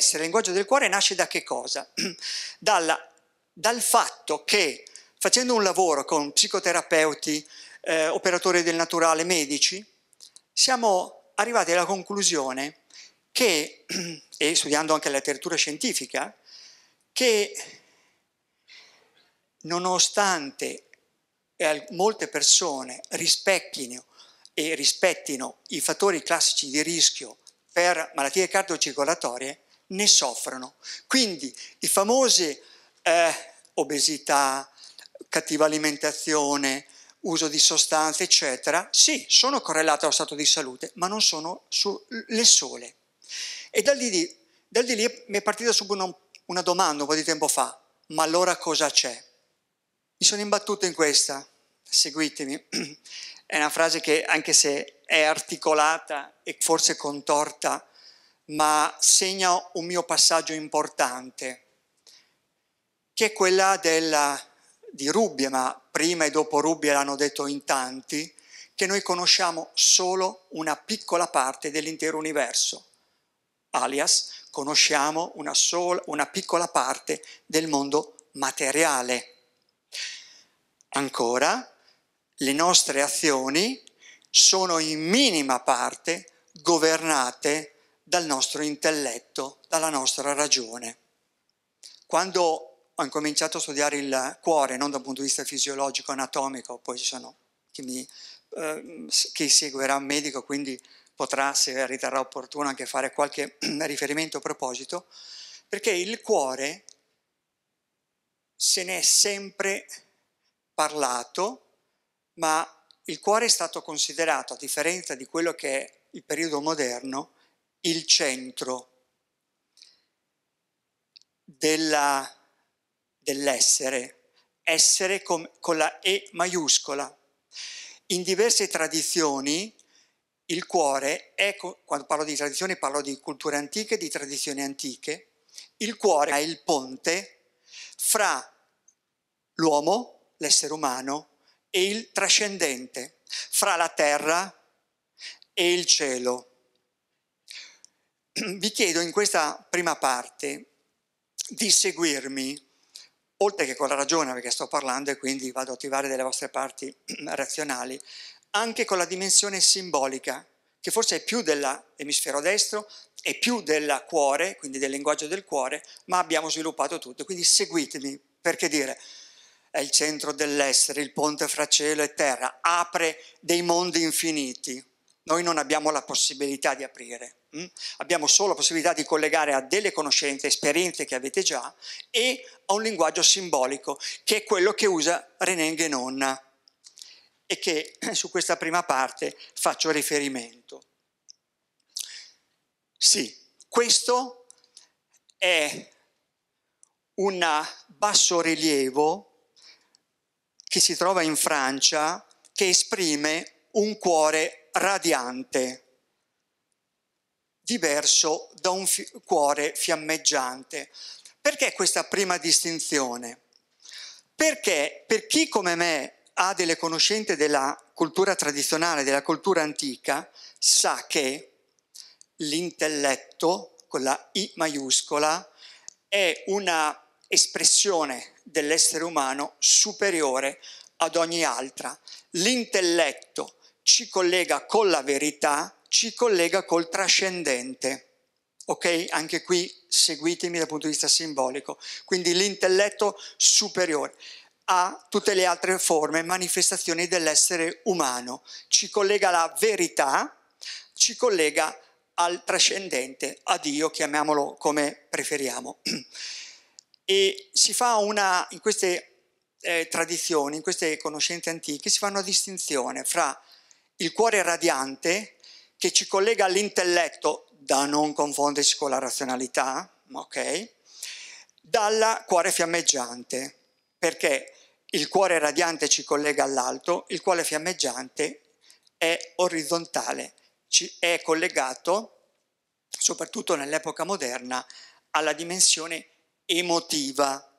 interesse al linguaggio del cuore nasce da che cosa? Dalla, dal fatto che facendo un lavoro con psicoterapeuti, eh, operatori del naturale, medici, siamo arrivati alla conclusione che, e studiando anche la letteratura scientifica, che nonostante eh, molte persone rispecchino e rispettino i fattori classici di rischio per malattie cardiocircolatorie, ne soffrono. Quindi i famosi eh, obesità, cattiva alimentazione, uso di sostanze, eccetera, sì, sono correlate allo stato di salute, ma non sono su, le sole. E da lì, da lì mi è partita subito una, una domanda un po' di tempo fa, ma allora cosa c'è? Mi sono imbattuto in questa, seguitemi, è una frase che anche se è articolata e forse contorta, ma segna un mio passaggio importante, che è quella della, di Rubbia, ma prima e dopo Rubbia l'hanno detto in tanti, che noi conosciamo solo una piccola parte dell'intero universo, alias conosciamo una, sola, una piccola parte del mondo materiale. Ancora, le nostre azioni sono in minima parte governate da dal nostro intelletto, dalla nostra ragione. Quando ho incominciato a studiare il cuore, non da un punto di vista fisiologico, anatomico, poi ci sono chi, mi, eh, chi seguirà un medico, quindi potrà, se riterrà opportuno, anche fare qualche riferimento a proposito, perché il cuore se ne è sempre parlato, ma il cuore è stato considerato, a differenza di quello che è il periodo moderno, il centro della, dell'essere, essere con, con la E maiuscola. In diverse tradizioni il cuore è, quando parlo di tradizioni parlo di culture antiche, di tradizioni antiche, il cuore è il ponte fra l'uomo, l'essere umano, e il trascendente, fra la terra e il cielo. vi chiedo in questa prima parte di seguirmi, oltre che con la ragione perché sto parlando e quindi vado a attivare delle vostre parti razionali, anche con la dimensione simbolica, che forse è più dell'emisfero destro, è più del cuore, quindi del linguaggio del cuore, ma abbiamo sviluppato tutto. Quindi seguitemi, perché dire è il centro dell'essere, il ponte fra cielo e terra, apre dei mondi infiniti. Noi non abbiamo la possibilità di aprire Mm? Abbiamo solo la possibilità di collegare a delle conoscenze, esperienze che avete già e a un linguaggio simbolico, che è quello che usa René Guénon e che su questa prima parte faccio riferimento. Sì, questo è un bassorilievo che si trova in Francia che esprime un cuore radiante diverso da un fi- cuore fiammeggiante. Perché questa prima distinzione? Perché per chi come me ha delle conoscenze della cultura tradizionale, della cultura antica, sa che l'intelletto, con la I maiuscola, è una espressione dell'essere umano superiore ad ogni altra. L'intelletto ci collega con la verità ci collega col trascendente. Ok? Anche qui seguitemi dal punto di vista simbolico. Quindi l'intelletto superiore a tutte le altre forme, manifestazioni dell'essere umano. Ci collega alla verità, ci collega al trascendente, a Dio, chiamiamolo come preferiamo. E si fa una, in queste eh, tradizioni, in queste conoscenze antiche, si fa una distinzione fra il cuore radiante, che ci collega all'intelletto, da non confondersi con la razionalità, ok? Dalla cuore fiammeggiante, perché il cuore radiante ci collega all'alto, il cuore fiammeggiante è orizzontale, ci è collegato, soprattutto nell'epoca moderna, alla dimensione emotiva.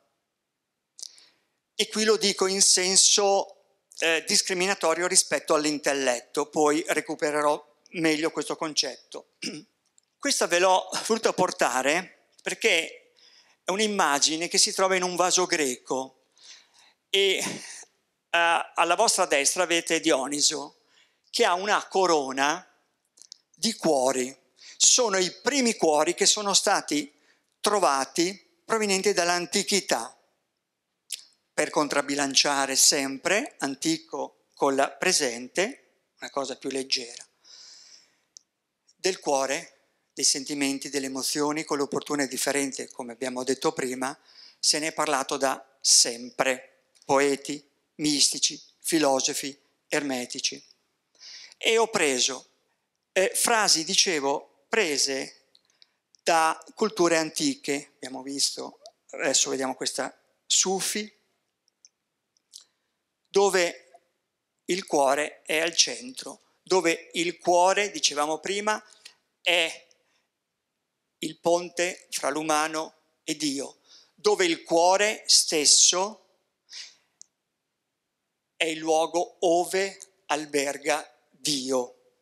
E qui lo dico in senso eh, discriminatorio rispetto all'intelletto, poi recupererò meglio questo concetto. Questa ve l'ho voluta portare perché è un'immagine che si trova in un vaso greco e Uh, alla vostra destra avete Dioniso che ha una corona di cuori. Sono i primi cuori che sono stati trovati provenienti dall'antichità. Per contrabbilanciare sempre antico con la presente, una cosa più leggera del cuore, dei sentimenti, delle emozioni, con l'opportuna e differente, come abbiamo detto prima, se ne è parlato da sempre, poeti, mistici, filosofi, ermetici. E ho preso eh, frasi, dicevo, prese da culture antiche, abbiamo visto, adesso vediamo questa, Sufi, dove il cuore è al centro dove il cuore, dicevamo prima, è il ponte fra l'umano e Dio, dove il cuore stesso è il luogo ove alberga Dio.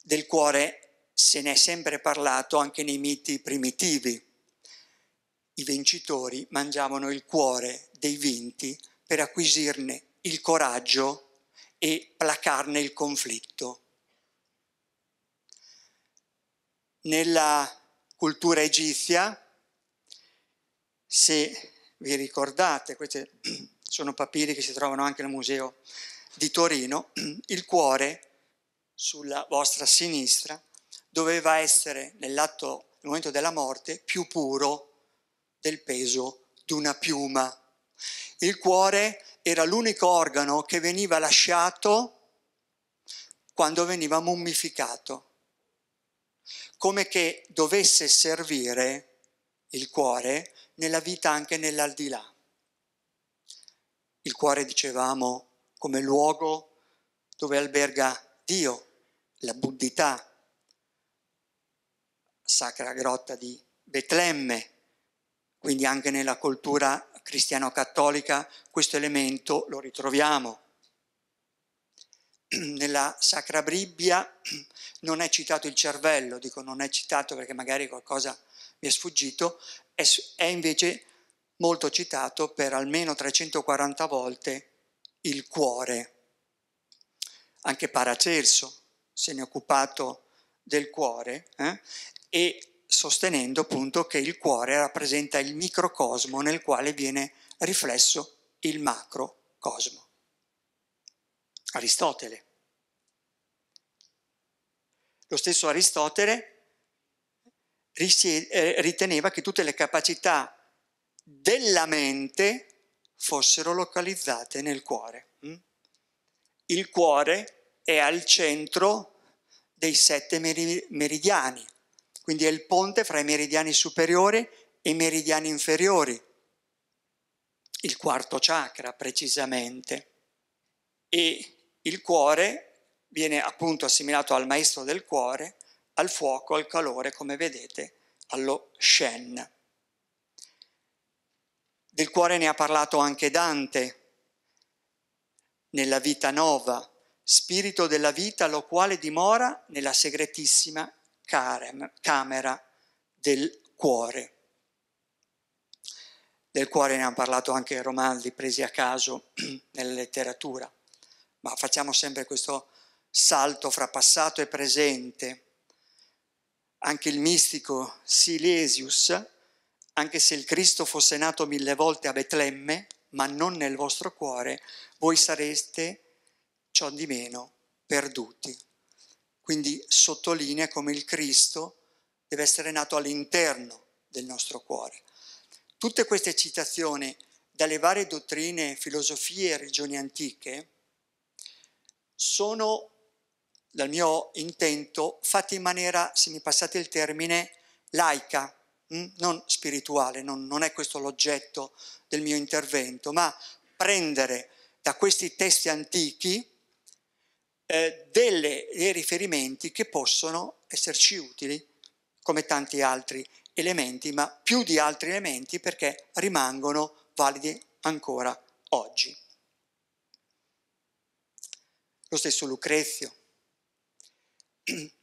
Del cuore se ne è sempre parlato anche nei miti primitivi. I vincitori mangiavano il cuore dei vinti per acquisirne il coraggio e placarne il conflitto. Nella cultura egizia, se vi ricordate, questi sono papiri che si trovano anche nel museo di Torino, il cuore sulla vostra sinistra doveva essere nell'atto, nel momento della morte, più puro del peso di una piuma. Il cuore era l'unico organo che veniva lasciato quando veniva mummificato, come che dovesse servire il cuore nella vita anche nell'aldilà. Il cuore, dicevamo, come luogo dove alberga Dio, la buddità, sacra grotta di Betlemme, quindi anche nella cultura cristiano-cattolica questo elemento lo ritroviamo. Nella Sacra Bribbia non è citato il cervello, dico non è citato perché magari qualcosa mi è sfuggito, è, è invece molto citato per almeno 340 volte il cuore. Anche Paracelso se ne è occupato del cuore eh? e sostenendo appunto che il cuore rappresenta il microcosmo nel quale viene riflesso il macrocosmo. Aristotele. Lo stesso Aristotele eh, riteneva che tutte le capacità della mente fossero localizzate nel cuore. Hm? Il cuore è al centro dei sette meridiani, quindi è il ponte fra i meridiani superiori e i meridiani inferiori, il quarto chakra precisamente. E il cuore viene appunto assimilato al maestro del cuore, al fuoco, al calore, come vedete, allo Shen. Del cuore ne ha parlato anche Dante nella Vita Nova, spirito della vita, lo quale dimora nella segretissima camera del cuore. Del cuore ne hanno parlato anche Romaldi, presi a caso nella letteratura, ma facciamo sempre questo salto fra passato e presente. Anche il mistico Silesius, anche se il Cristo fosse nato mille volte a Betlemme, ma non nel vostro cuore, voi sareste ciò di meno perduti. Quindi sottolinea come il Cristo deve essere nato all'interno del nostro cuore. Tutte queste citazioni dalle varie dottrine, filosofie e regioni antiche sono, dal mio intento, fatte in maniera, se mi passate il termine, laica, mm, non spirituale, non, non è questo l'oggetto del mio intervento, ma prendere da questi testi antichi eh, delle, dei riferimenti che possono esserci utili come tanti altri elementi, ma più di altri elementi perché rimangono validi ancora oggi. Lo stesso Lucrezio.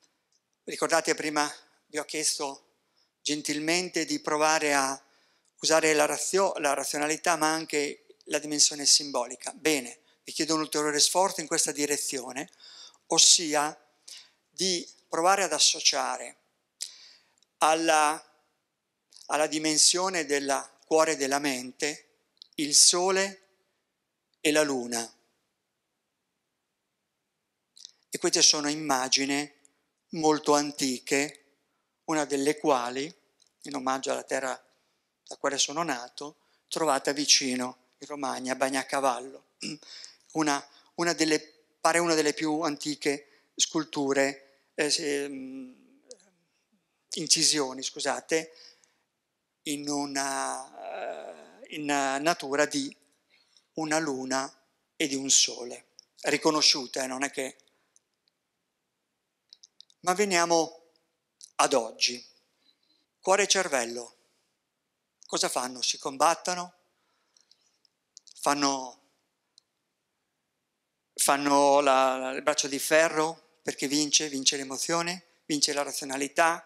Ricordate prima vi ho chiesto gentilmente di provare a usare la, razio, la razionalità ma anche la dimensione simbolica. Bene, chiede un ulteriore sforzo in questa direzione, ossia di provare ad associare alla, alla dimensione del cuore della mente il sole e la luna. E queste sono immagini molto antiche, una delle quali, in omaggio alla terra da quale sono nato, trovata vicino in Romagna, a Bagnacavallo una, una delle, pare una delle più antiche sculture, eh, mm, incisioni, scusate, in una, eh, in natura di una luna e di un sole, riconosciute, non è che... Ma veniamo ad oggi. Cuore e cervello, cosa fanno? Si combattono? Fanno fanno la, il braccio di ferro perché vince, vince l'emozione, vince la razionalità.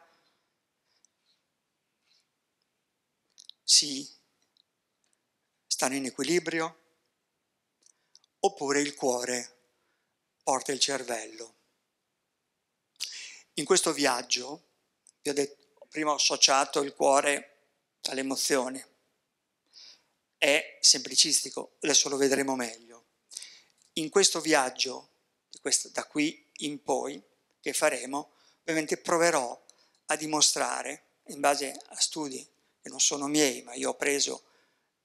Sì, stanno in equilibrio. Oppure il cuore porta il cervello. In questo viaggio, vi ho detto, prima ho associato il cuore all'emozione. È semplicistico, adesso lo vedremo meglio in questo viaggio, da qui in poi, che faremo, ovviamente proverò a dimostrare, in base a studi che non sono miei, ma io ho preso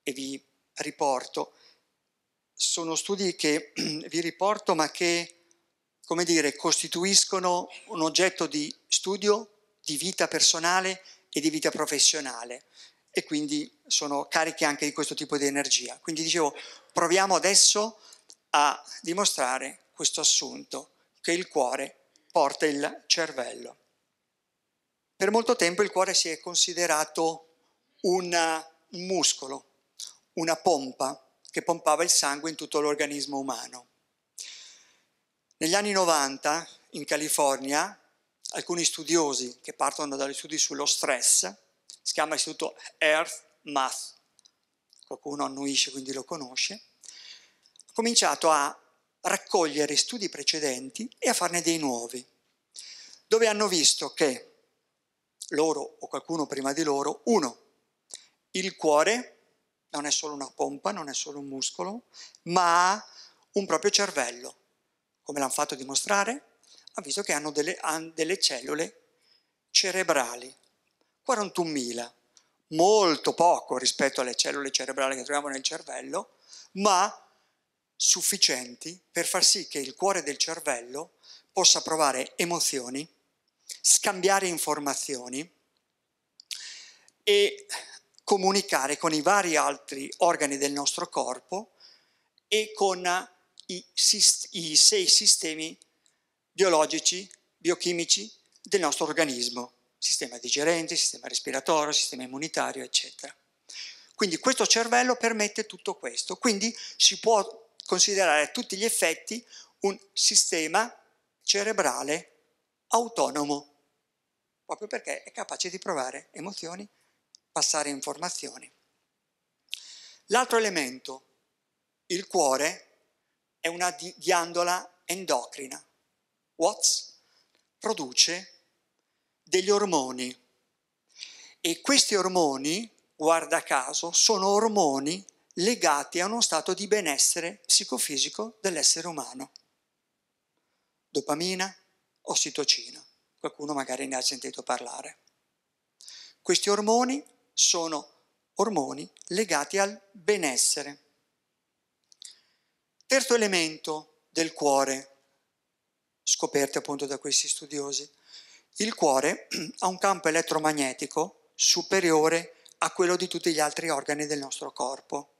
e vi riporto, sono studi che vi riporto, ma che, come dire, costituiscono un oggetto di studio, di vita personale e di vita professionale e quindi sono carichi anche di questo tipo di energia. Quindi dicevo, proviamo adesso a dimostrare questo assunto che il cuore porta il cervello. Per molto tempo il cuore si è considerato un muscolo, una pompa che pompava il sangue in tutto l'organismo umano. Negli anni 90 in California alcuni studiosi che partono dagli studi sullo stress, si chiama istituto Earth Math, qualcuno annuisce quindi lo conosce, cominciato a raccogliere studi precedenti e a farne dei nuovi, dove hanno visto che loro o qualcuno prima di loro, uno, il cuore non è solo una pompa, non è solo un muscolo, ma ha un proprio cervello. Come l'hanno fatto dimostrare? Ha visto che hanno delle, han delle cellule cerebrali, 41.000, molto poco rispetto alle cellule cerebrali che troviamo nel cervello, ma sufficienti per far sì che il cuore del cervello possa provare emozioni, scambiare informazioni e comunicare con i vari altri organi del nostro corpo e con i, i sei sistemi biologici, biochimici del nostro organismo, sistema digerente, sistema respiratorio, sistema immunitario, eccetera. Quindi questo cervello permette tutto questo, quindi si può considerare a tutti gli effetti un sistema cerebrale autonomo, proprio perché è capace di provare emozioni, passare informazioni. L'altro elemento, il cuore, è una ghiandola endocrina. Watts produce degli ormoni e questi ormoni, guarda caso, sono ormoni legati a uno stato di benessere psicofisico dell'essere umano. Dopamina, ossitocina, qualcuno magari ne ha sentito parlare. Questi ormoni sono ormoni legati al benessere. Terzo elemento del cuore, scoperto appunto da questi studiosi, il cuore ha un campo elettromagnetico superiore a quello di tutti gli altri organi del nostro corpo.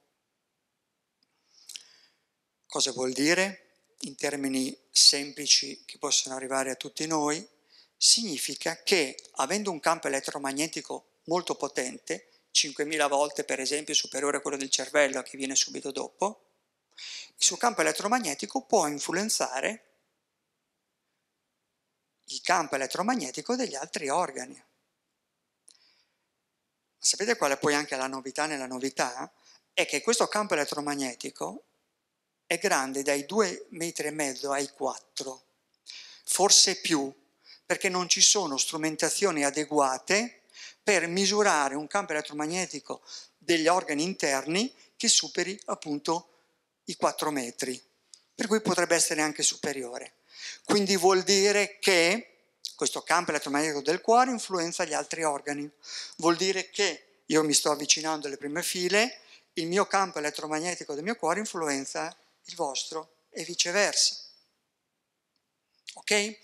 Cosa vuol dire? In termini semplici che possono arrivare a tutti noi, significa che avendo un campo elettromagnetico molto potente, 5.000 volte per esempio superiore a quello del cervello che viene subito dopo, il suo campo elettromagnetico può influenzare il campo elettromagnetico degli altri organi. sapete qual è poi anche la novità nella novità? È che questo campo elettromagnetico è grande dai due metri e mezzo ai quattro, forse più, perché non ci sono strumentazioni adeguate per misurare un campo elettromagnetico degli organi interni che superi appunto i 4 metri, per cui potrebbe essere anche superiore. Quindi vuol dire che questo campo elettromagnetico del cuore influenza gli altri organi, vuol dire che io mi sto avvicinando alle prime file, il mio campo elettromagnetico del mio cuore influenza il vostro e viceversa. Ok?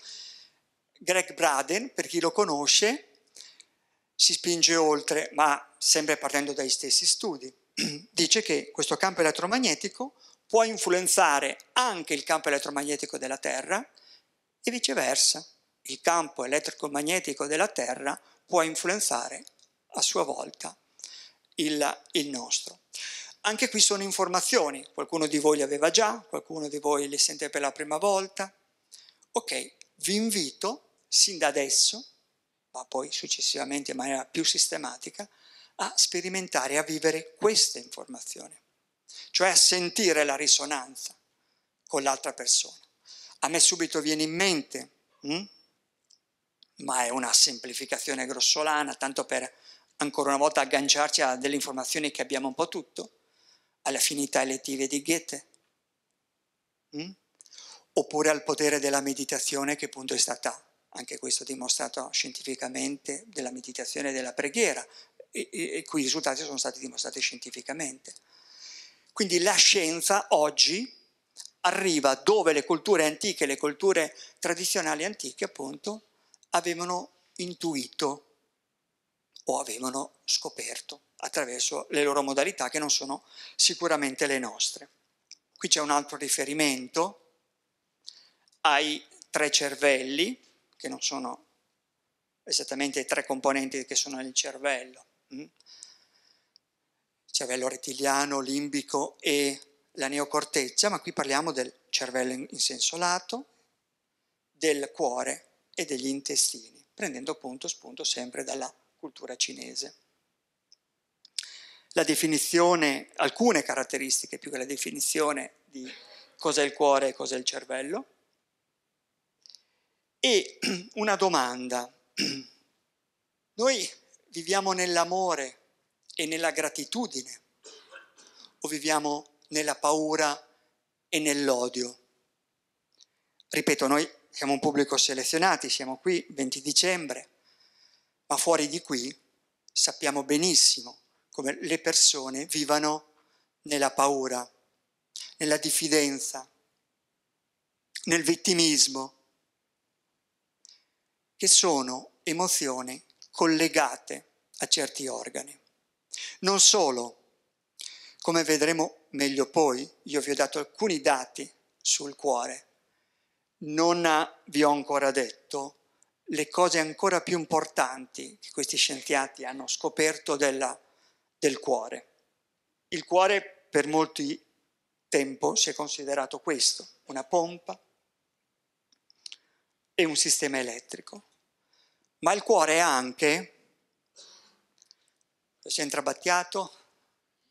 Greg Braden, per chi lo conosce, si spinge oltre, ma sempre partendo dagli stessi studi, dice che questo campo elettromagnetico può influenzare anche il campo elettromagnetico della Terra e viceversa. Il campo elettromagnetico della Terra può influenzare a sua volta il, il nostro. Anche qui sono informazioni, qualcuno di voi le aveva già, qualcuno di voi le sente per la prima volta. Ok, vi invito sin da adesso, ma poi successivamente in maniera più sistematica, a sperimentare, a vivere queste informazioni, cioè a sentire la risonanza con l'altra persona. A me subito viene in mente, hm? ma è una semplificazione grossolana, tanto per ancora una volta agganciarci a delle informazioni che abbiamo un po' tutto, alle affinità elettive di Goethe, mm? oppure al potere della meditazione che appunto è stata, anche questo dimostrato scientificamente, della meditazione e della preghiera, e, e, e cui i risultati sono stati dimostrati scientificamente. Quindi la scienza oggi arriva dove le culture antiche, le culture tradizionali antiche appunto, avevano intuito o avevano scoperto attraverso le loro modalità che non sono sicuramente le nostre. Qui c'è un altro riferimento ai tre cervelli, che non sono esattamente i tre componenti che sono nel cervello, il mm? cervello rettiliano, limbico e la neocorteccia, ma qui parliamo del cervello in senso lato, del cuore e degli intestini, prendendo punto spunto sempre dalla cultura cinese. La definizione, alcune caratteristiche più che la definizione di cosa è il cuore e cosa è il cervello. E una domanda. Noi viviamo nell'amore e nella gratitudine o viviamo nella paura e nell'odio? Ripeto, noi siamo un pubblico selezionato, siamo qui 20 dicembre, ma fuori di qui sappiamo benissimo come le persone vivano nella paura, nella diffidenza, nel vittimismo, che sono emozioni collegate a certi organi. Non solo, come vedremo meglio poi, io vi ho dato alcuni dati sul cuore, non vi ho ancora detto le cose ancora più importanti che questi scienziati hanno scoperto della, del cuore. Il cuore per molto tempo si è considerato questo, una pompa e un sistema elettrico. Ma il cuore è anche, lo è intrabbattiato,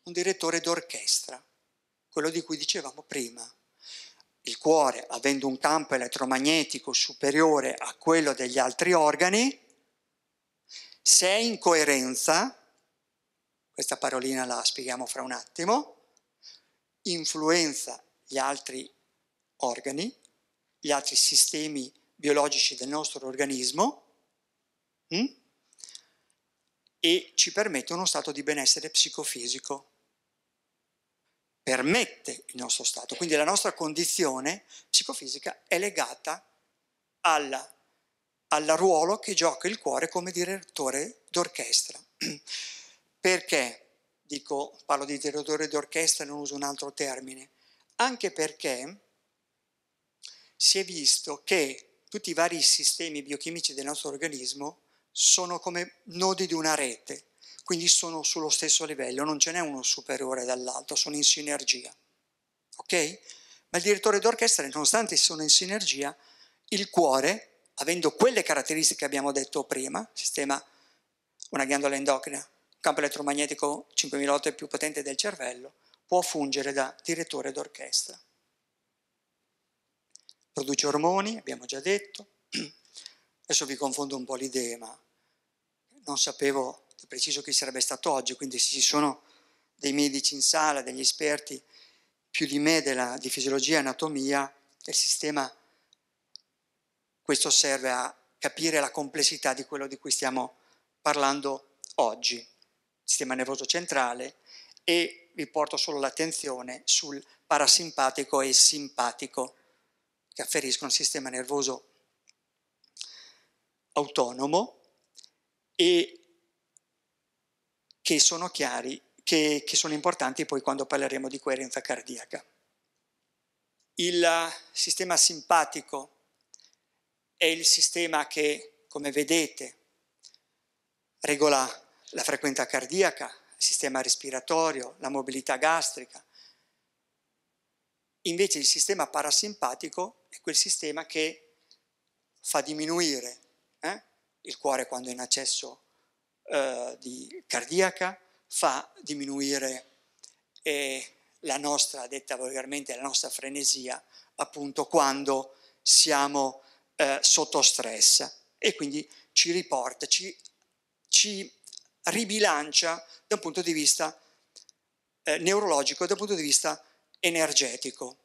un direttore d'orchestra, quello di cui dicevamo prima il cuore, avendo un campo elettromagnetico superiore a quello degli altri organi, se è in coerenza, questa parolina la spieghiamo fra un attimo, influenza gli altri organi, gli altri sistemi biologici del nostro organismo mh? Mm, e ci permette uno stato di benessere psicofisico permette il nostro stato. Quindi la nostra condizione psicofisica è legata alla, al ruolo che gioca il cuore come direttore d'orchestra. Perché? Dico, parlo di direttore d'orchestra e non uso un altro termine. Anche perché si è visto che tutti i vari sistemi biochimici del nostro organismo sono come nodi di una rete quindi sono sullo stesso livello, non ce n'è uno superiore dall'altro, sono in sinergia. Ok? Ma il direttore d'orchestra, nonostante sono in sinergia, il cuore, avendo quelle caratteristiche che abbiamo detto prima, sistema, una ghiandola endocrina, campo elettromagnetico 5000 volte più potente del cervello, può fungere da direttore d'orchestra. Produce ormoni, abbiamo già detto. Adesso vi confondo un po' l'idea, ma non sapevo preciso chi sarebbe stato oggi, quindi se ci sono dei medici in sala, degli esperti più di me della, di fisiologia e anatomia del sistema, questo serve a capire la complessità di quello di cui stiamo parlando oggi, sistema nervoso centrale, e vi porto solo l'attenzione sul parasimpatico e simpatico che afferiscono al sistema nervoso autonomo e che sono chiari, che, che sono importanti poi quando parleremo di coerenza cardiaca. Il sistema simpatico è il sistema che, come vedete, regola la frequenza cardiaca, il sistema respiratorio, la mobilità gastrica. Invece il sistema parasimpatico è quel sistema che fa diminuire eh, il cuore quando è in accesso eh, di cardiaca, fa diminuire eh, la nostra, detta volgarmente, la nostra frenesia, appunto quando siamo eh, sotto stress e quindi ci riporta, ci, ci ribilancia da un punto di vista eh, neurologico e da un punto di vista energetico.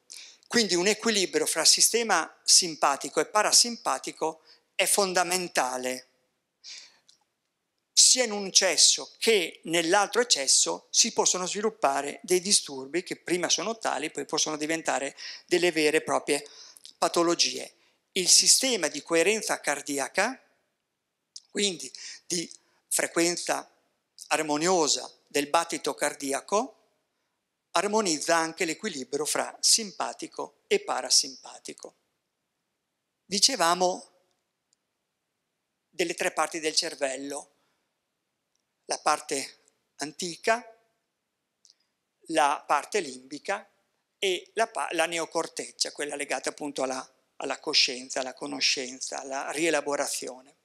Quindi un equilibrio fra sistema simpatico e parasimpatico è fondamentale sia in un eccesso che nell'altro eccesso si possono sviluppare dei disturbi che prima sono tali, poi possono diventare delle vere e proprie patologie. Il sistema di coerenza cardiaca, quindi di frequenza armoniosa del battito cardiaco, armonizza anche l'equilibrio fra simpatico e parasimpatico. Dicevamo delle tre parti del cervello la parte antica, la parte limbica e la, la neocorteccia, quella legata appunto alla, alla, coscienza, alla conoscenza, alla rielaborazione.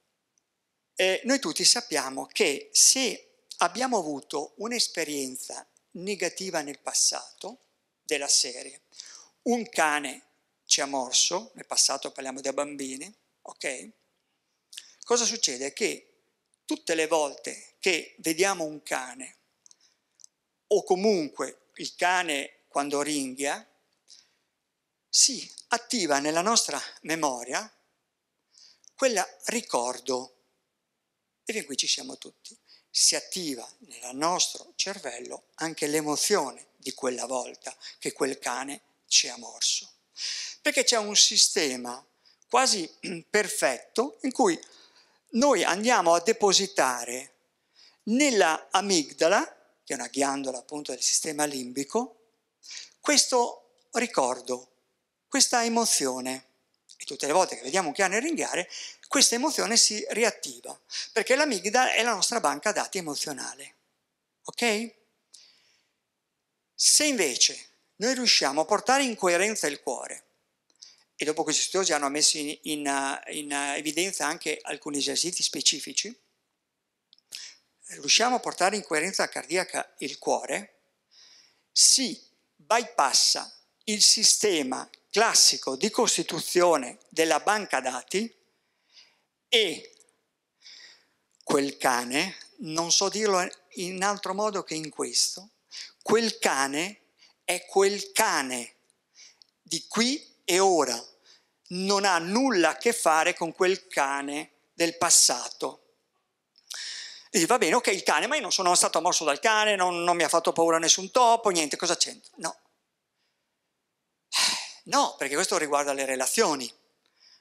E noi tutti sappiamo che se abbiamo avuto un'esperienza negativa nel passato della serie, un cane ci ha morso, nel passato parliamo da bambini, ok? Cosa succede? Che tutte le volte che vediamo un cane, o comunque il cane quando ringhia, si attiva nella nostra memoria quel ricordo, e fin qui ci siamo tutti, si attiva nel nostro cervello anche l'emozione di quella volta che quel cane ci ha morso. Perché c'è un sistema quasi mm, perfetto in cui noi andiamo a depositare nella amigdala, che è una ghiandola appunto del sistema limbico, questo ricordo, questa emozione. E tutte le volte che vediamo un cane ringhiare, questa emozione si riattiva, perché l'amigdala è la nostra banca dati emozionale. Ok? Se invece noi riusciamo a portare in coerenza il cuore, e dopo questi studiosi hanno messo in, in, in evidenza anche alcuni esercizi specifici, riusciamo a portare in coerenza cardiaca il cuore, si bypassa il sistema classico di costituzione della banca dati e quel cane, non so dirlo in altro modo che in questo, quel cane è quel cane di qui e ora non ha nulla a che fare con quel cane del passato. E va bene, ok, il cane, ma io non sono stato morso dal cane, non, non mi ha fatto paura nessun topo, niente, cosa c'entra? No. No, perché questo riguarda le relazioni,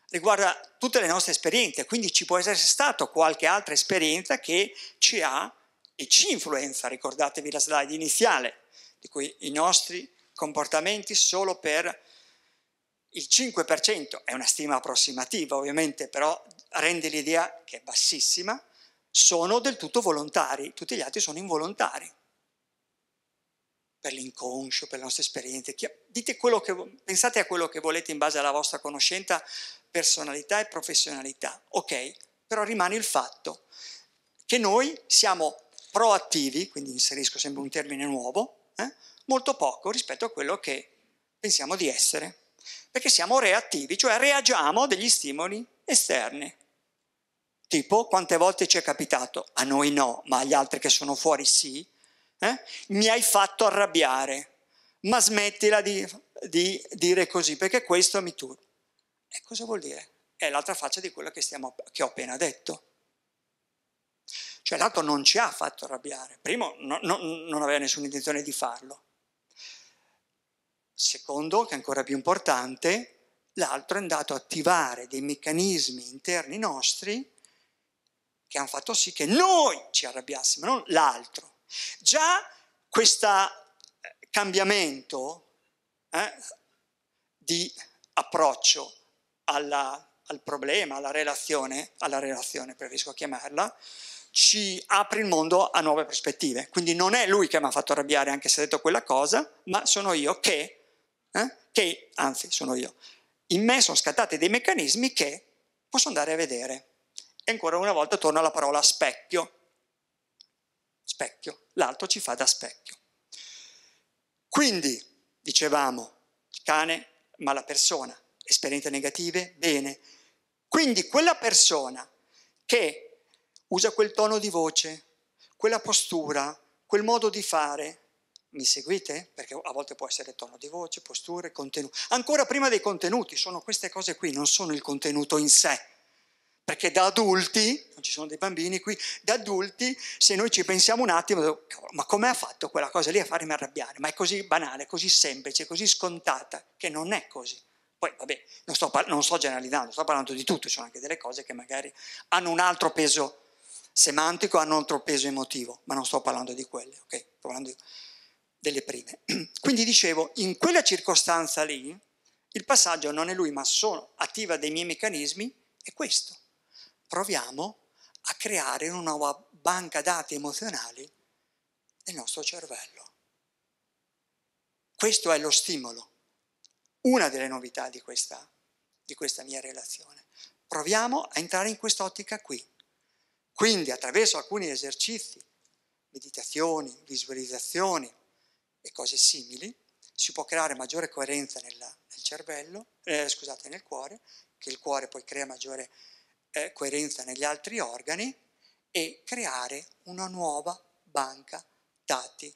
riguarda tutte le nostre esperienze, quindi ci può essere stata qualche altra esperienza che ci ha e ci influenza, ricordatevi la slide iniziale, di cui i nostri comportamenti solo per il 5% è una stima approssimativa ovviamente, però rende l'idea che è bassissima, sono del tutto volontari, tutti gli altri sono involontari. Per l'inconscio, per le nostre esperienze, dite quello che, pensate a quello che volete in base alla vostra conoscenza, personalità e professionalità, ok? Però rimane il fatto che noi siamo proattivi, quindi inserisco sempre un termine nuovo, eh? molto poco rispetto a quello che pensiamo di essere. Perché siamo reattivi, cioè reagiamo a degli stimoli esterni. Tipo, quante volte ci è capitato, a noi no, ma agli altri che sono fuori sì, eh? mi hai fatto arrabbiare, ma smettila di, di dire così, perché questo mi turba. E cosa vuol dire? È l'altra faccia di quello che, stiamo, che ho appena detto. Cioè l'altro non ci ha fatto arrabbiare, primo no, no, non aveva nessuna intenzione di farlo, Secondo, che è ancora più importante, l'altro è andato a attivare dei meccanismi interni nostri che hanno fatto sì che noi ci arrabbiassimo, non l'altro. Già questo eh, cambiamento eh, di approccio alla, al problema, alla relazione, alla relazione preferisco chiamarla, ci apre il mondo a nuove prospettive. Quindi non è lui che mi ha fatto arrabbiare anche se ha detto quella cosa, ma sono io che eh? che, anzi sono io, in me sono scattati dei meccanismi che posso andare a vedere. E ancora una volta torno alla parola specchio. Specchio, l'altro ci fa da specchio. Quindi, dicevamo, cane, mala persona, esperienze negative, bene. Quindi quella persona che usa quel tono di voce, quella postura, quel modo di fare, mi seguite? Perché a volte può essere tono di voce, posture, contenuti. Ancora prima dei contenuti, sono queste cose qui, non sono il contenuto in sé. Perché da adulti, non ci sono dei bambini qui, da adulti, se noi ci pensiamo un attimo, ma come ha fatto quella cosa lì a farmi arrabbiare? Ma è così banale, così semplice, così scontata, che non è così. Poi, vabbè, non sto, par- non sto generalizzando, sto parlando di tutto, ci sono anche delle cose che magari hanno un altro peso semantico, hanno un altro peso emotivo, ma non sto parlando di quelle, ok? Sto parlando di delle prime. Quindi dicevo, in quella circostanza lì, il passaggio non è lui ma sono, attiva dei miei meccanismi, è questo. Proviamo a creare una nuova banca dati emozionali nel nostro cervello. Questo è lo stimolo, una delle novità di questa, di questa mia relazione. Proviamo a entrare in quest'ottica qui. Quindi attraverso alcuni esercizi, meditazioni, visualizzazioni, e cose simili, si può creare maggiore coerenza nella, nel cervello, eh, scusate, nel cuore, che il cuore poi crea maggiore eh, coerenza negli altri organi e creare una nuova banca dati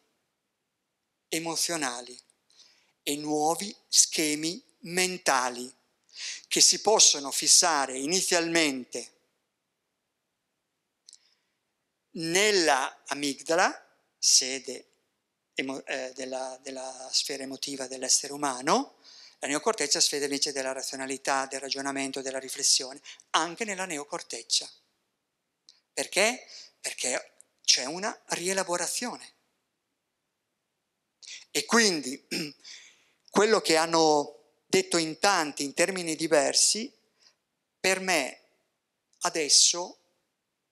emozionali e nuovi schemi mentali che si possono fissare inizialmente nella amigdala, sede emo, eh, della, della sfera emotiva dell'essere umano, la neocorteccia sfera invece della razionalità, del ragionamento, della riflessione, anche nella neocorteccia. Perché? Perché c'è una rielaborazione. E quindi quello che hanno detto in tanti, in termini diversi, per me adesso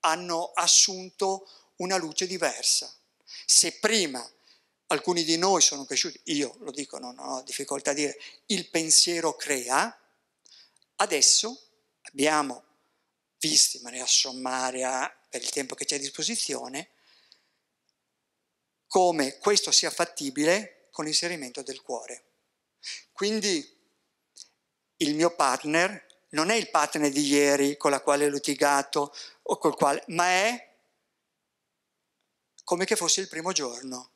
hanno assunto una luce diversa. Se prima Alcuni di noi sono cresciuti, io lo dico, non ho difficoltà a dire, il pensiero crea, adesso abbiamo visto in maniera sommaria per il tempo che c'è a disposizione come questo sia fattibile con l'inserimento del cuore. Quindi il mio partner non è il partner di ieri con la quale ho litigato o col quale, ma è come che fosse il primo giorno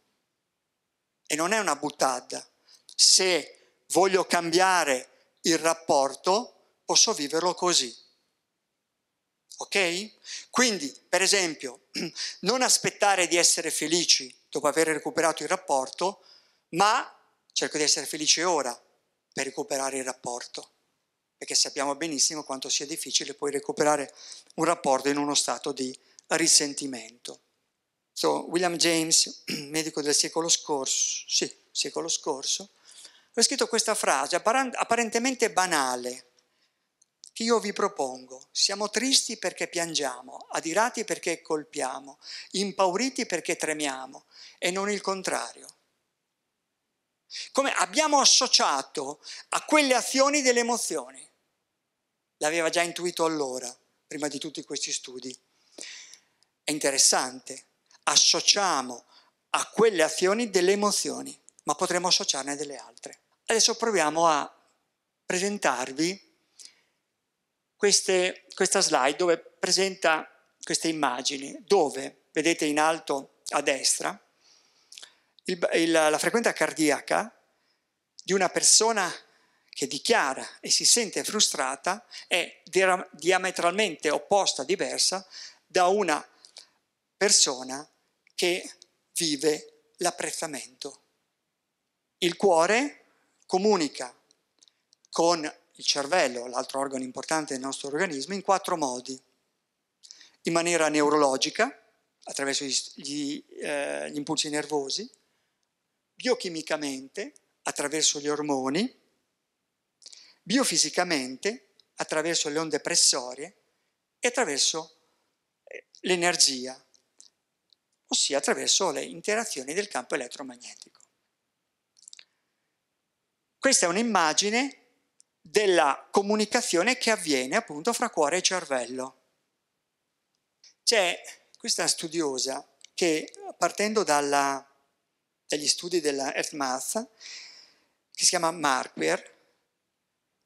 e non è una buttata. Se voglio cambiare il rapporto, posso viverlo così. Ok? Quindi, per esempio, non aspettare di essere felici dopo aver recuperato il rapporto, ma cerco di essere felice ora per recuperare il rapporto, perché sappiamo benissimo quanto sia difficile poi recuperare un rapporto in uno stato di risentimento. So, William James, medico del secolo scorso, sì, secolo scorso, ho scritto questa frase apparentemente banale che io vi propongo. Siamo tristi perché piangiamo, adirati perché colpiamo, impauriti perché tremiamo e non il contrario. Come abbiamo associato a quelle azioni delle emozioni. L'aveva già intuito allora, prima di tutti questi studi. È interessante associamo a quelle azioni delle emozioni, ma potremmo associarne delle altre. Adesso proviamo a presentarvi queste, questa slide dove presenta queste immagini, dove vedete in alto a destra il, il, la frequenza cardiaca di una persona che dichiara e si sente frustrata è diametralmente opposta, diversa da una persona che vive l'apprezzamento. Il cuore comunica con il cervello, l'altro organo importante del nostro organismo, in quattro modi. In maniera neurologica, attraverso gli, gli, eh, gli impulsi nervosi, biochimicamente, attraverso gli ormoni, biofisicamente, attraverso le onde pressorie e attraverso eh, l'energia ossia attraverso le interazioni del campo elettromagnetico. Questa è un'immagine della comunicazione che avviene appunto fra cuore e cervello. C'è questa studiosa che partendo dalla, dagli studi della EarthMath, che si chiama Marquer,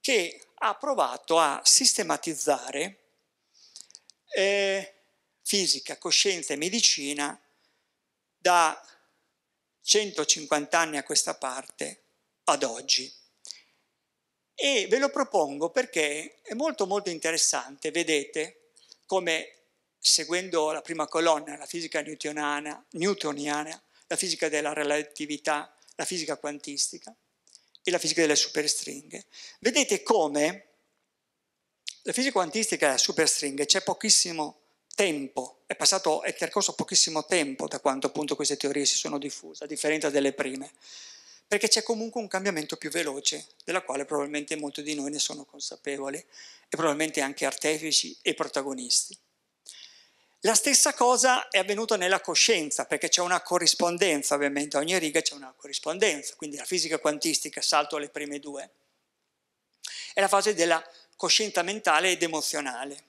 che ha provato a sistematizzare eh, fisica, coscienza e medicina da 150 anni a questa parte ad oggi. E ve lo propongo perché è molto molto interessante, vedete come seguendo la prima colonna, la fisica newtoniana, newtoniana la fisica della relatività, la fisica quantistica e la fisica delle superstringhe, vedete come la fisica quantistica e la superstringhe c'è pochissimo tempo, è, passato, è trascorso pochissimo tempo da quando appunto queste teorie si sono diffuse, a differenza delle prime, perché c'è comunque un cambiamento più veloce, della quale probabilmente molti di noi ne sono consapevoli e probabilmente anche artefici e protagonisti. La stessa cosa è avvenuta nella coscienza, perché c'è una corrispondenza, ovviamente a ogni riga c'è una corrispondenza, quindi la fisica quantistica, salto alle prime due, è la fase della coscienza mentale ed emozionale.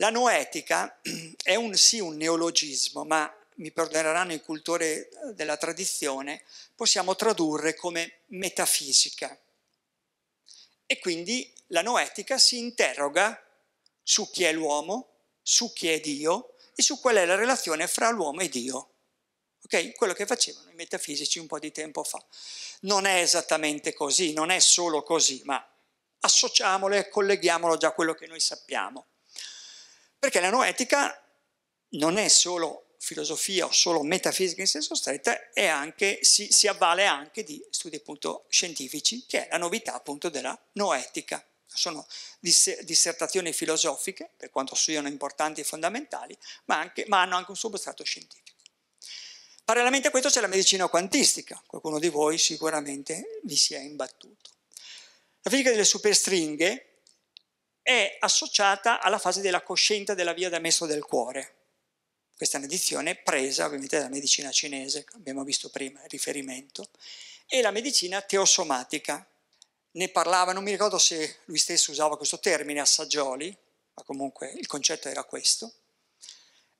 La noetica è un, sì un neologismo, ma mi perdoneranno i cultori eh, della tradizione, possiamo tradurre come metafisica. E quindi la noetica si interroga su chi è l'uomo, su chi è Dio e su qual è la relazione fra l'uomo e Dio. Okay? Quello che facevano i metafisici un po' di tempo fa. Non è esattamente così, non è solo così, ma associamolo e colleghiamolo già a quello che noi sappiamo. Perché la noetica non è solo filosofia o solo metafisica in senso stretto, si, si, avvale anche di studi appunto scientifici, che è la novità appunto della noetica. Sono dissertazioni filosofiche, per quanto siano importanti e fondamentali, ma, anche, ma hanno anche un substrato scientifico. Parallelamente a questo c'è la medicina quantistica, qualcuno di voi sicuramente vi si è imbattuto. La fisica delle superstringhe, è associata alla fase della coscienza della via d'ammesso del cuore. Questa è una dizione presa ovviamente dalla medicina cinese, abbiamo visto prima il riferimento, e la medicina teosomatica. Ne parlava, non mi ricordo se lui stesso usava questo termine a Saggioli, ma comunque il concetto era questo,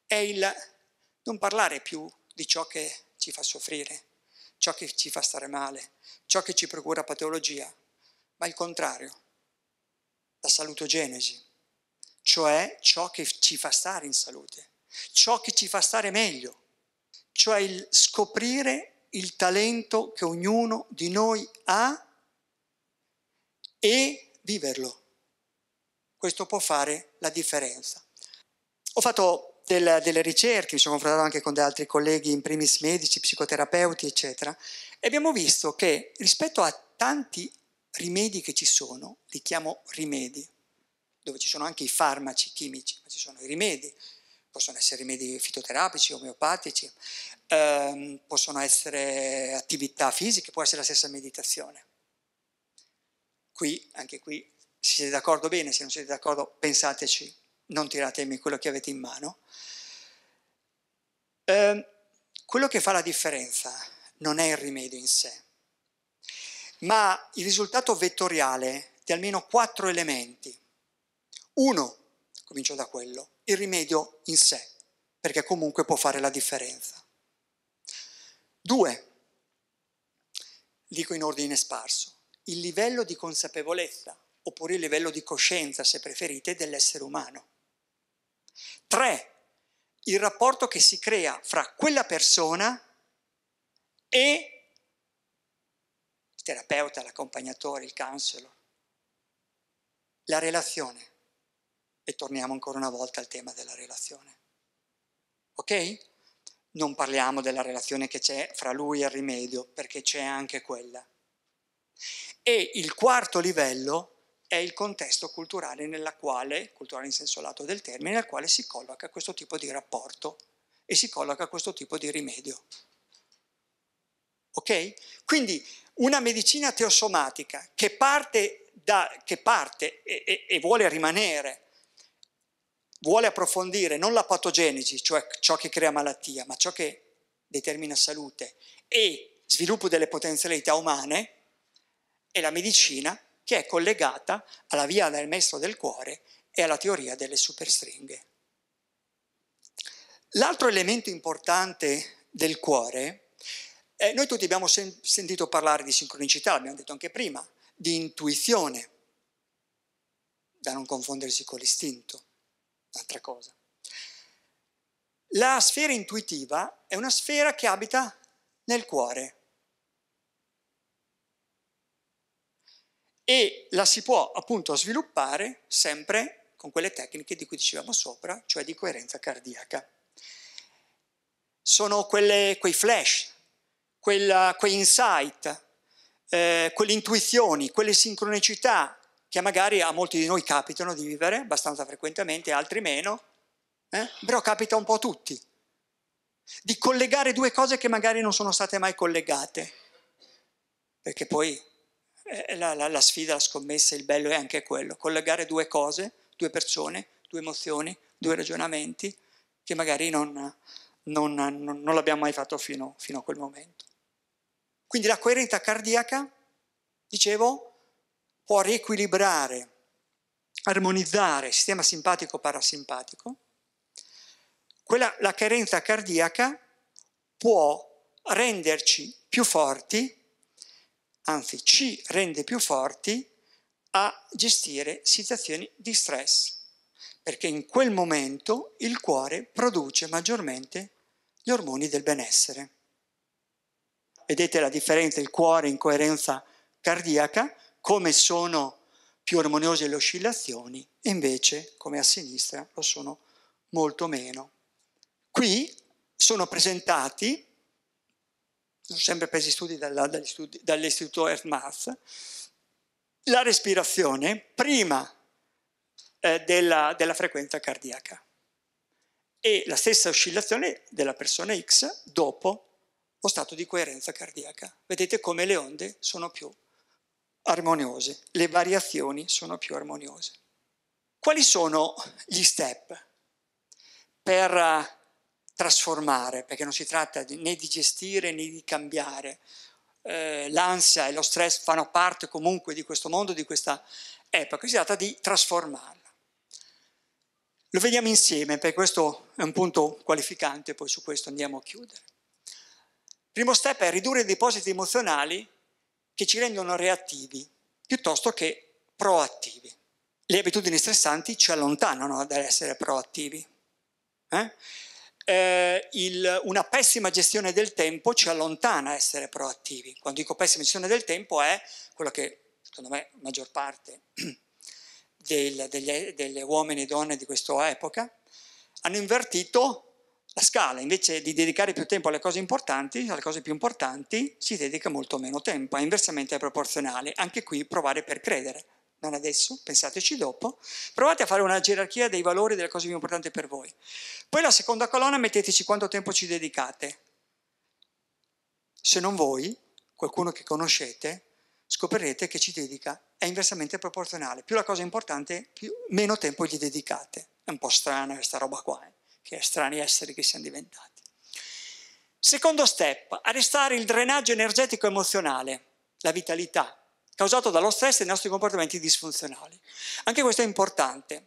è il non parlare più di ciò che ci fa soffrire, ciò che ci fa stare male, ciò che ci procura patologia, ma il contrario, la salutogenesi, cioè ciò che ci fa stare in salute, ciò che ci fa stare meglio, cioè il scoprire il talento che ognuno di noi ha e viverlo. Questo può fare la differenza. Ho fatto del, delle ricerche, mi sono confrontato anche con altri colleghi, in primis medici, psicoterapeuti, eccetera, e abbiamo visto che rispetto a tanti rimedi che ci sono, li chiamo rimedi, dove ci sono anche i farmaci chimici, ma ci sono i rimedi, possono essere rimedi fitoterapici, omeopatici, ehm, possono essere attività fisiche, può essere la stessa meditazione. Qui, anche qui, se siete d'accordo bene, se non siete d'accordo pensateci, non tiratemi quello che avete in mano. Ehm, quello che fa la differenza non è il rimedio in sé, ma il risultato vettoriale di almeno quattro elementi. Uno, comincio da quello, il rimedio in sé, perché comunque può fare la differenza. Due, dico in ordine sparso, il livello di consapevolezza, oppure il livello di coscienza, se preferite, dell'essere umano. Tre, il rapporto che si crea fra quella persona e terapeuta, l'accompagnatore, il counselor, la relazione. E torniamo ancora una volta al tema della relazione. Ok? Non parliamo della relazione che c'è fra lui e il rimedio, perché c'è anche quella. E il quarto livello è il contesto culturale nella quale, culturale in senso lato del termine, nel quale si colloca questo tipo di rapporto e si colloca questo tipo di rimedio ok? Quindi una medicina teosomatica che parte, da, che parte e, e, e vuole rimanere, vuole approfondire non la patogenesi, cioè ciò che crea malattia, ma ciò che determina salute e sviluppo delle potenzialità umane, è la medicina che è collegata alla via del maestro del cuore e alla teoria delle superstringhe. L'altro elemento importante del cuore eh, noi tutti abbiamo sen- sentito parlare di sincronicità, l'abbiamo detto anche prima, di intuizione, da non confondersi con l'istinto, un'altra cosa. La sfera intuitiva è una sfera che abita nel cuore e la si può appunto sviluppare sempre con quelle tecniche di cui dicevamo sopra, cioè di coerenza cardiaca. Sono quelle, quei flash quella, insight, eh, quelle intuizioni, quelle sincronicità che magari a molti di noi capitano di vivere abbastanza frequentemente, altri meno, eh? però capita un po' a tutti, di collegare due cose che magari non sono state mai collegate, perché poi eh, la, la, la sfida, la scommessa, il bello è anche quello, collegare due cose, due persone, due emozioni, due ragionamenti che magari non, non, non, non l'abbiamo mai fatto fino, fino a quel momento. Quindi la coerenza cardiaca, dicevo, può riequilibrare, armonizzare il sistema simpatico-parasimpatico. Quella, la coerenza cardiaca può renderci più forti, anzi ci rende più forti a gestire situazioni di stress, perché in quel momento il cuore produce maggiormente gli ormoni del benessere vedete la differenza, il cuore in coerenza cardiaca, come sono più armoniose le oscillazioni, invece, come a sinistra, lo sono molto meno. Qui sono presentati, sono sempre presi studi dall'istituto EarthMath, la respirazione prima eh, della, della frequenza cardiaca e la stessa oscillazione della persona X dopo lo stato di coerenza cardiaca. Vedete come le onde sono più armoniose, le variazioni sono più armoniose. Quali sono gli step per trasformare, perché non si tratta né di gestire né di cambiare, eh, l'ansia e lo stress fanno parte comunque di questo mondo, di questa epoca, si tratta di trasformarla. Lo vediamo insieme, perché questo è un punto qualificante, poi su questo andiamo a chiudere primo step è ridurre i depositi emozionali che ci rendono reattivi piuttosto che proattivi. Le abitudini stressanti ci allontanano dall'essere proattivi. Eh? Eh, il, una pessima gestione del tempo ci allontana a essere proattivi. Quando dico pessima gestione del tempo è quello che, secondo me, la maggior parte del, degli, delle uomini e donne di questa epoca hanno invertito la scala, invece di dedicare più tempo alle cose importanti, alle cose più importanti, si dedica molto meno tempo, è inversamente proporzionale. Anche qui provare per credere, non adesso, pensateci dopo. Provate a fare una gerarchia dei valori delle cose più importanti per voi. Poi la seconda colonna metteteci quanto tempo ci dedicate. Se non voi, qualcuno che conoscete, scoprirete che ci dedica, è inversamente proporzionale. Più la cosa è importante, più, meno tempo gli dedicate. È un po' strana questa roba qua. Eh? che strani esseri che siamo diventati. Secondo step, arrestare il drenaggio energetico emozionale, la vitalità, causato dallo stress e dai nostri comportamenti disfunzionali. Anche questo è importante.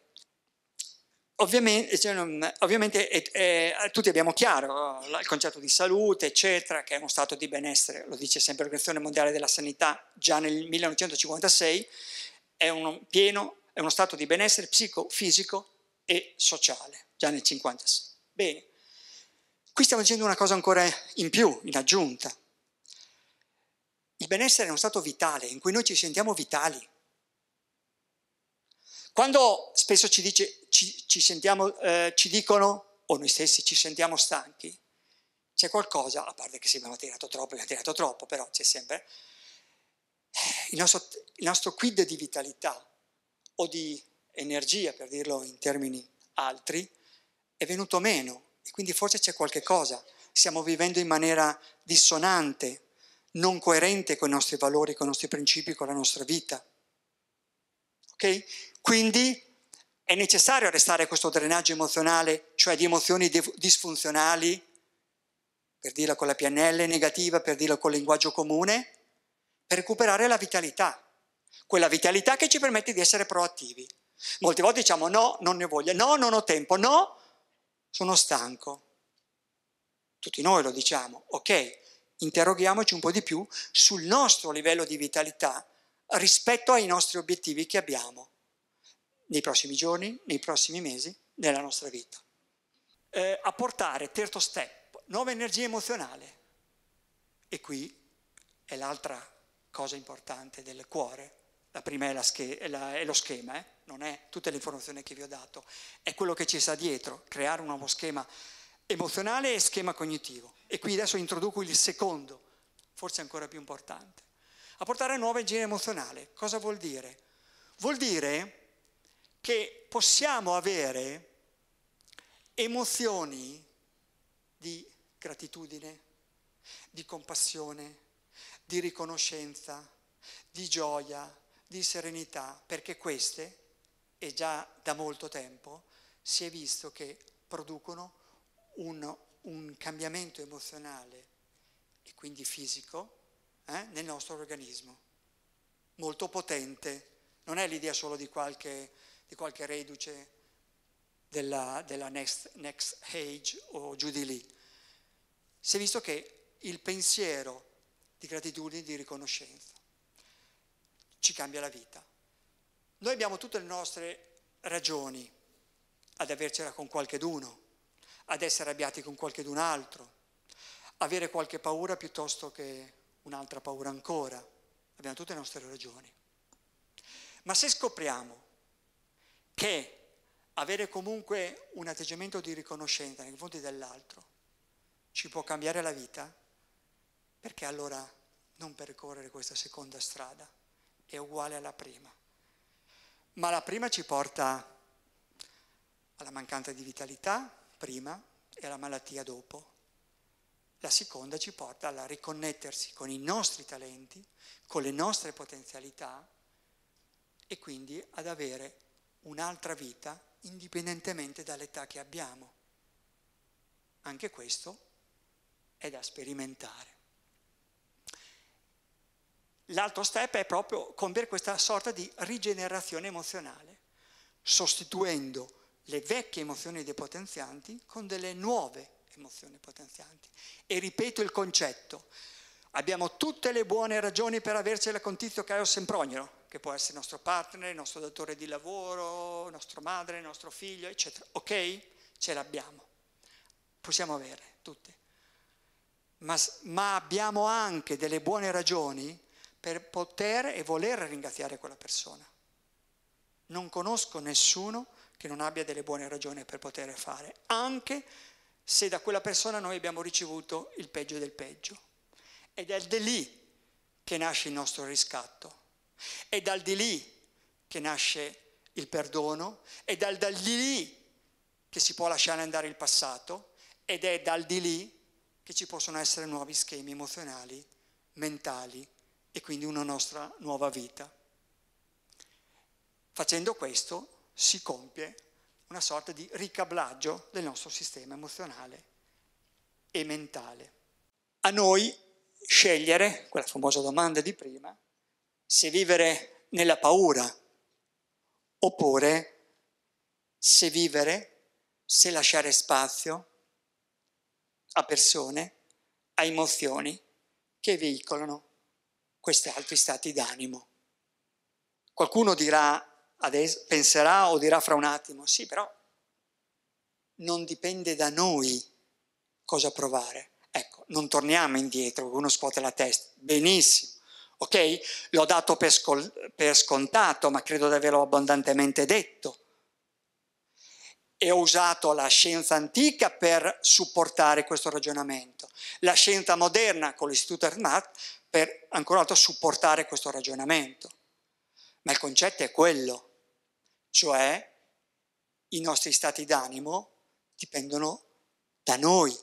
Ovviamente, cioè, ovviamente è, è, tutti abbiamo chiaro il concetto di salute, eccetera, che è uno stato di benessere, lo dice sempre l'Organizzazione Mondiale della Sanità già nel 1956, è uno, pieno, è uno stato di benessere psicofisico e sociale già nel 56. Bene, qui stiamo dicendo una cosa ancora in più, in aggiunta. Il benessere è uno stato vitale in cui noi ci sentiamo vitali. Quando spesso ci, dice, ci, ci, sentiamo, eh, ci dicono, o noi stessi ci sentiamo stanchi, c'è qualcosa, a parte che se abbiamo tirato troppo, abbiamo tirato troppo, però c'è sempre, il nostro, il nostro quid di vitalità o di energia, per dirlo in termini altri, è venuto meno e quindi forse c'è qualche cosa. Stiamo vivendo in maniera dissonante, non coerente con i nostri valori, con i nostri principi, con la nostra vita. Ok? Quindi è necessario arrestare questo drenaggio emozionale, cioè di emozioni disfunzionali, per dirla con la PNL negativa, per dirla con il linguaggio comune, per recuperare la vitalità, quella vitalità che ci permette di essere proattivi. Molte volte diciamo no, non ne voglio, no, non ho tempo, no, sono stanco. Tutti noi lo diciamo, ok, interroghiamoci un po' di più sul nostro livello di vitalità rispetto ai nostri obiettivi che abbiamo nei prossimi giorni, nei prossimi mesi, nella nostra vita. Eh, portare, terzo step, nuova energia emozionale. E qui è l'altra cosa importante del cuore, la prima è, la sche- è, la- è lo schema, eh? non è tutte le informazioni che vi ho dato, è quello che ci sta dietro, creare un nuovo schema emozionale e schema cognitivo. E qui adesso introduco il secondo, forse ancora più importante. Apportare nuova igiene emozionale, cosa vuol dire? Vuol dire che possiamo avere emozioni di gratitudine, di compassione, di riconoscenza, di gioia, di serenità, perché queste, e già da molto tempo, si è visto che producono un, un cambiamento emozionale e quindi fisico eh, nel nostro organismo, molto potente. Non è l'idea solo di qualche, di qualche reduce della, della next, next Age o giù di lì. Si è visto che il pensiero di gratitudine e di riconoscenza ci cambia la vita. Noi abbiamo tutte le nostre ragioni ad avercela con qualcheduno, ad essere arrabbiati con qualchedun altro, avere qualche paura piuttosto che un'altra paura ancora. Abbiamo tutte le nostre ragioni. Ma se scopriamo che avere comunque un atteggiamento di riconoscenza nei confronti dell'altro ci può cambiare la vita, perché allora non percorrere questa seconda strada? è uguale alla prima. Ma la prima ci porta alla mancanza di vitalità, prima, e alla malattia dopo. La seconda ci porta a riconnettersi con i nostri talenti, con le nostre potenzialità e quindi ad avere un'altra vita indipendentemente dall'età che abbiamo. Anche questo è da sperimentare. L'altro step è proprio compiere questa sorta di rigenerazione emozionale, sostituendo le vecchie emozioni depotenzianti con delle nuove emozioni potenzianti. E ripeto il concetto, abbiamo tutte le buone ragioni per avercela con Tizio Caio Sempronio, che può essere nostro partner, il nostro datore di lavoro, nostra madre, nostro figlio, eccetera. Ok? Ce l'abbiamo. Possiamo avere tutte. Ma, ma abbiamo anche delle buone ragioni per poter e voler ringraziare quella persona. Non conosco nessuno che non abbia delle buone ragioni per poter fare, anche se da quella persona noi abbiamo ricevuto il peggio del peggio. Ed è di lì che nasce il nostro riscatto, è dal di lì che nasce il perdono, è dal, dal di lì che si può lasciare andare il passato ed è dal di lì che ci possono essere nuovi schemi emozionali, mentali, e quindi una nostra nuova vita. Facendo questo si compie una sorta di ricablaggio del nostro sistema emozionale e mentale. A noi scegliere, quella famosa domanda di prima, se vivere nella paura oppure se vivere, se lasciare spazio a persone, a emozioni che veicolano questi altri stati d'animo. Qualcuno dirà adesso, penserà o dirà fra un attimo, sì, però non dipende da noi cosa provare. Ecco, non torniamo indietro, uno scuote la testa, benissimo. Ok? L'ho dato per, scol- per scontato, ma credo di averlo abbondantemente detto. E ho usato la scienza antica per supportare questo ragionamento. La scienza moderna, con l'Istituto Arnat, per ancora una volta supportare questo ragionamento. Ma il concetto è quello, cioè i nostri stati d'animo dipendono da noi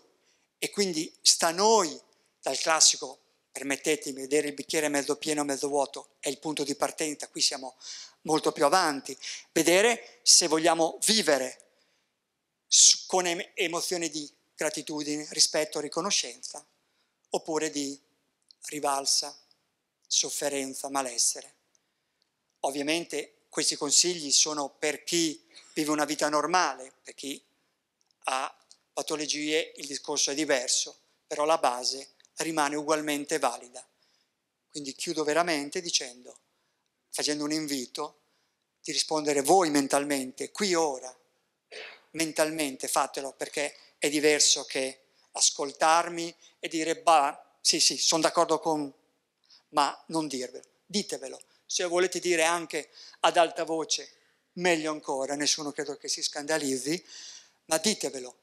e quindi sta a noi dal classico, permettetemi, vedere il bicchiere mezzo pieno, o mezzo vuoto, è il punto di partenza, qui siamo molto più avanti, vedere se vogliamo vivere con emozioni di gratitudine, rispetto, riconoscenza, oppure di rivalsa, sofferenza, malessere. Ovviamente questi consigli sono per chi vive una vita normale, per chi ha patologie il discorso è diverso, però la base rimane ugualmente valida. Quindi chiudo veramente dicendo, facendo un invito, di rispondere voi mentalmente, qui ora, mentalmente fatelo perché è diverso che ascoltarmi e dire bah, sì, sì, sono d'accordo con, ma non dirvelo, ditevelo. Se volete dire anche ad alta voce, meglio ancora, nessuno credo che si scandalizzi, ma ditevelo.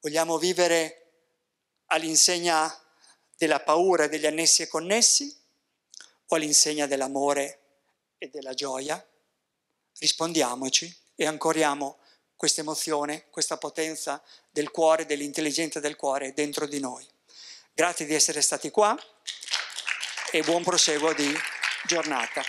Vogliamo vivere all'insegna della paura e degli annessi e connessi o all'insegna dell'amore e della gioia? Rispondiamoci e ancoriamo questa emozione, questa potenza del cuore, dell'intelligenza del cuore dentro di noi. Grazie di essere stati qua e buon proseguo di giornata.